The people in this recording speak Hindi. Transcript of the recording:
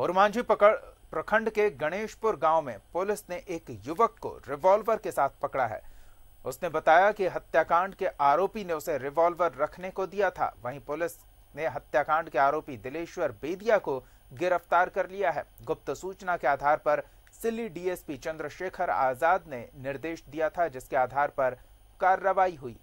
और मांझी प्रखंड के गणेशपुर गांव में पुलिस ने एक युवक को रिवॉल्वर के साथ पकड़ा है उसने बताया कि हत्याकांड के आरोपी ने उसे रिवॉल्वर रखने को दिया था वहीं पुलिस ने हत्याकांड के आरोपी दिलेश्वर बेदिया को गिरफ्तार कर लिया है गुप्त सूचना के आधार पर सिल्ली डीएसपी चंद्रशेखर आजाद ने निर्देश दिया था जिसके आधार पर कार्रवाई हुई